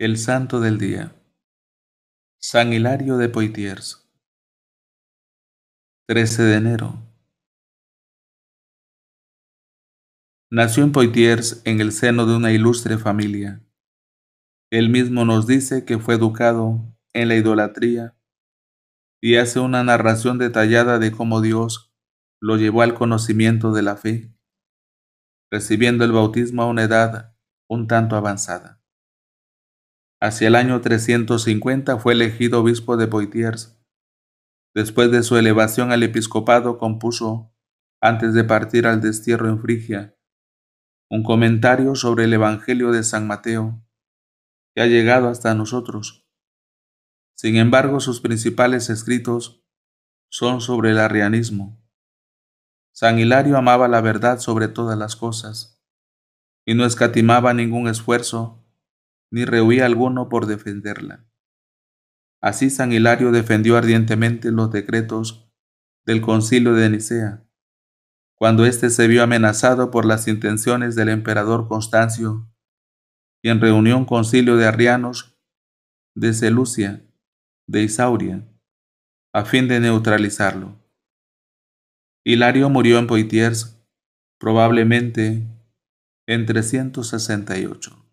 El Santo del Día. San Hilario de Poitiers. 13 de enero. Nació en Poitiers en el seno de una ilustre familia. Él mismo nos dice que fue educado en la idolatría y hace una narración detallada de cómo Dios lo llevó al conocimiento de la fe, recibiendo el bautismo a una edad un tanto avanzada. Hacia el año 350 fue elegido obispo de Poitiers. Después de su elevación al episcopado compuso, antes de partir al destierro en Frigia, un comentario sobre el Evangelio de San Mateo, que ha llegado hasta nosotros. Sin embargo, sus principales escritos son sobre el arrianismo. San Hilario amaba la verdad sobre todas las cosas y no escatimaba ningún esfuerzo ni rehuía alguno por defenderla. Así San Hilario defendió ardientemente los decretos del concilio de Nicea, cuando éste se vio amenazado por las intenciones del emperador Constancio, y en reunión concilio de arrianos, de Selucia de Isauria, a fin de neutralizarlo. Hilario murió en Poitiers, probablemente en 368.